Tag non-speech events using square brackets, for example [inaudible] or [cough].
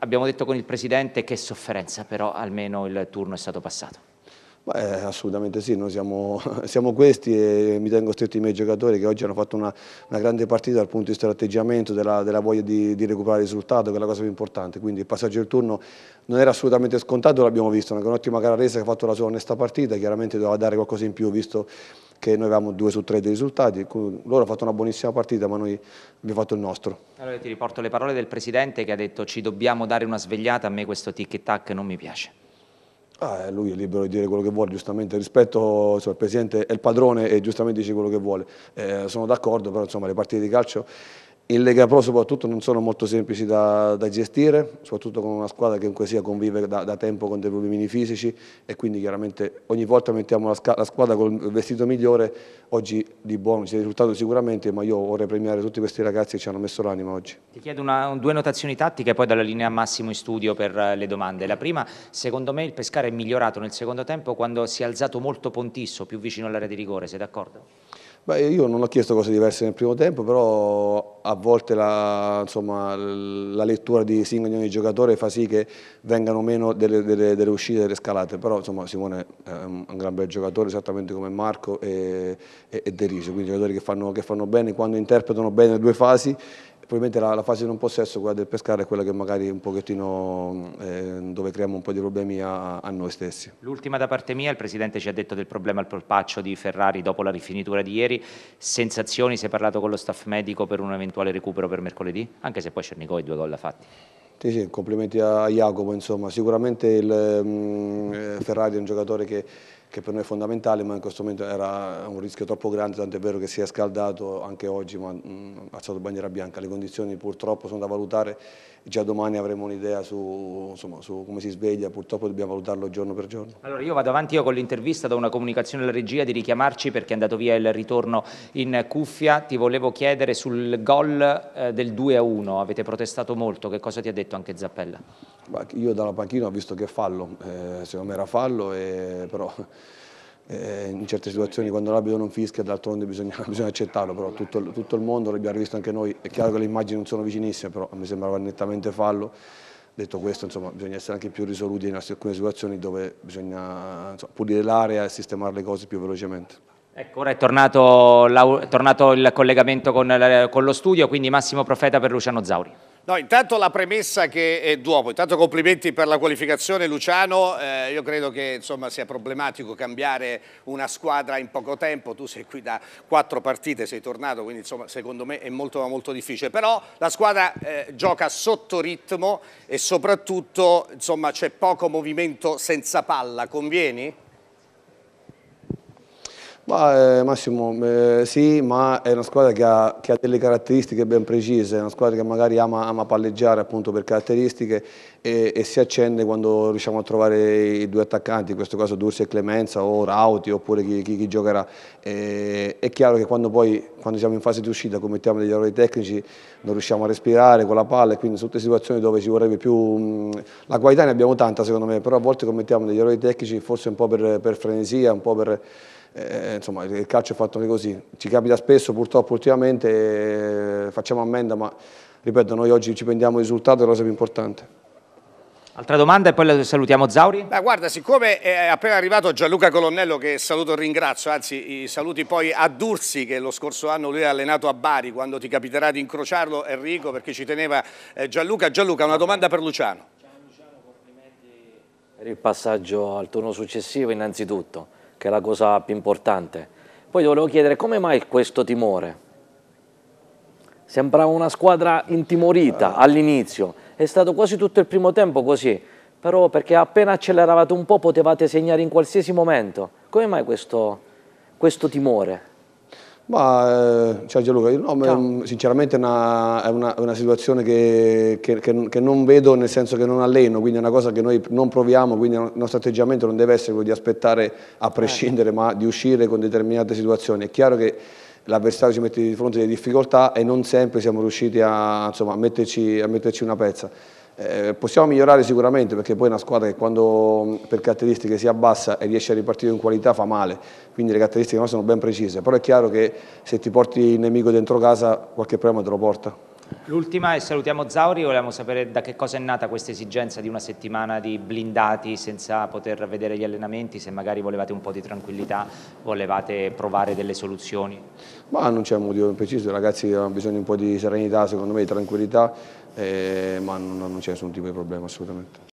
abbiamo detto con il Presidente che sofferenza, però almeno il turno è stato passato. Beh, assolutamente sì, noi siamo, [laughs] siamo, questi e mi tengo stretto i miei giocatori che oggi hanno fatto una, una grande partita dal punto di vista dell'atteggiamento, della, della, voglia di, di, recuperare il risultato, che è la cosa più importante. Quindi il passaggio del turno non era assolutamente scontato, l'abbiamo visto, è un'ottima Cararese che ha fatto la sua onesta partita, chiaramente doveva dare qualcosa in più visto che noi avevamo due su tre dei risultati, loro hanno fatto una buonissima partita ma noi abbiamo fatto il nostro. Allora ti riporto le parole del Presidente che ha detto ci dobbiamo dare una svegliata, a me questo tic tac non mi piace. Ah, eh, lui è libero di dire quello che vuole, giustamente, rispetto insomma, il Presidente è il padrone e giustamente dice quello che vuole. Eh, sono d'accordo, però insomma, le partite di calcio in Lega Pro soprattutto non sono molto semplici da, da gestire, soprattutto con una squadra che comunque sia convive da, da, tempo con dei problemi fisici e quindi chiaramente ogni volta mettiamo la, la squadra col vestito migliore, oggi di buono ci è risultato sicuramente, ma io vorrei premiare tutti questi ragazzi che ci hanno messo l'anima oggi. Ti chiedo una, due notazioni tattiche e poi dalla linea Massimo in studio per eh, le domande. La prima, secondo me il Pescara è migliorato nel secondo tempo quando si è alzato molto Pontisso, più vicino all'area di rigore, sei d'accordo? Beh, io non ho chiesto cose diverse nel primo tempo, però a volte la, insomma, la lettura di singoli ogni giocatore fa sì che vengano meno delle, delle, delle uscite, delle scalate, però insomma, Simone è un gran bel giocatore, esattamente come Marco e, e, e Derisio, quindi giocatori che fanno, che fanno bene quando interpretano bene le due fasi probabilmente la, la, fase di non possesso, quella del pescare, è quella che magari un pochettino mm, eh, dove creiamo un po' di problemi a, a noi stessi. L'ultima da parte mia, il Presidente ci ha detto del problema al polpaccio di Ferrari dopo la rifinitura di ieri, sensazioni, si è parlato con lo staff medico per un eventuale recupero per mercoledì, anche se poi Cernicò i due gol ha fatti. Sì, sì, complimenti a Jacopo, insomma. sicuramente il, mm, eh, Ferrari è un giocatore che che per noi è fondamentale, ma in questo momento era un rischio troppo grande, tanto è vero che si è scaldato anche oggi, ma mh, mm, ha stato bandiera bianca. Le condizioni purtroppo sono da valutare, già domani avremo un'idea su, su, come si sveglia, purtroppo dobbiamo valutarlo giorno per giorno. Allora io vado avanti io con l'intervista, do una comunicazione alla regia di richiamarci perché è andato via il ritorno in cuffia, ti volevo chiedere sul gol eh, del 2-1, avete protestato molto, che cosa ti ha detto anche Zappella? io dalla panchina ho visto che è fallo, eh, secondo me era fallo, e, però eh, in certe situazioni quando l'arbitro non fischia d'altronde bisogna, [laughs] bisogna, accettarlo, però tutto, tutto, il mondo l'abbiamo visto anche noi, è chiaro che le immagini non sono vicinissime, però mi sembrava nettamente fallo. Detto questo, insomma, bisogna essere anche più risoluti in alcune situazioni dove bisogna insomma, pulire l'area e sistemare le cose più velocemente. Ecco, ora è tornato, è tornato il collegamento con, con lo studio, quindi Massimo Profeta per Luciano Zauri. No, intanto la premessa che è d'uomo, intanto complimenti per la qualificazione Luciano, eh, io credo che insomma, sia problematico cambiare una squadra in poco tempo, tu sei qui da quattro partite, sei tornato, quindi insomma, secondo me è molto, molto difficile, però la squadra eh, gioca sotto ritmo e soprattutto c'è poco movimento senza palla, convieni? Ma, eh, Massimo, eh, sì, ma è una squadra che ha, che ha, delle caratteristiche ben precise, è una squadra che magari ama, ama palleggiare appunto per caratteristiche e, e, si accende quando riusciamo a trovare i due attaccanti, in questo caso Dursi e Clemenza o Rauti oppure chi, chi, chi giocherà. E, eh, è chiaro che quando poi, quando siamo in fase di uscita, commettiamo degli errori tecnici, non riusciamo a respirare con la palla e quindi sono tutte situazioni dove ci vorrebbe più... Mh, mm, la qualità ne abbiamo tanta secondo me, però a volte commettiamo degli errori tecnici forse un po' per, per frenesia, un po' per eh, insomma, il calcio è fatto così. Ci capita spesso, purtroppo, ultimamente eh, facciamo ammenda, ma ripeto, noi oggi ci prendiamo il risultato, è la cosa più importante. Altra domanda e poi salutiamo Zauri. Beh, guarda, siccome è appena arrivato Gianluca Colonnello, che saluto e ringrazio, anzi saluti poi a Dursi, che lo scorso anno lui ha allenato a Bari, quando ti capiterà di incrociarlo, Enrico, perché ci teneva eh, Gianluca. Gianluca, una domanda per Luciano. Ciao Luciano, complimenti per il passaggio al turno successivo innanzitutto che è la cosa più importante. Poi volevo chiedere come mai questo timore? Sembrava una squadra intimorita eh. all'inizio, è stato quasi tutto il primo tempo così, però perché appena acceleravate un po' potevate segnare in qualsiasi momento. Come mai questo, questo timore? Ma, eh, ciao Gianluca, no, ciao. sinceramente è una, è una, una situazione che, che, che, che, non vedo nel senso che non alleno, quindi è una cosa che noi non proviamo, quindi il nostro atteggiamento non deve essere quello di aspettare a certo. prescindere, eh. ma di uscire con determinate situazioni. È chiaro che l'avversario si mette di fronte delle difficoltà e non sempre siamo riusciti a, insomma, a, metterci, a metterci una pezza. Eh, possiamo migliorare sicuramente perché poi è una squadra che quando mm, per caratteristiche si abbassa e riesce a ripartire in qualità fa male, quindi le caratteristiche nostre sono ben precise, però è chiaro che se ti porti il nemico dentro casa qualche problema te lo porta. L'ultima e salutiamo Zauri, volevamo sapere da che cosa è nata questa esigenza di una settimana di blindati senza poter vedere gli allenamenti, se magari volevate un po' di tranquillità, volevate provare delle soluzioni. Ma non c'è un motivo preciso, i ragazzi hanno bisogno di un po' di serenità, secondo me di tranquillità, eh, ma non, non c'è nessun tipo di problema assolutamente.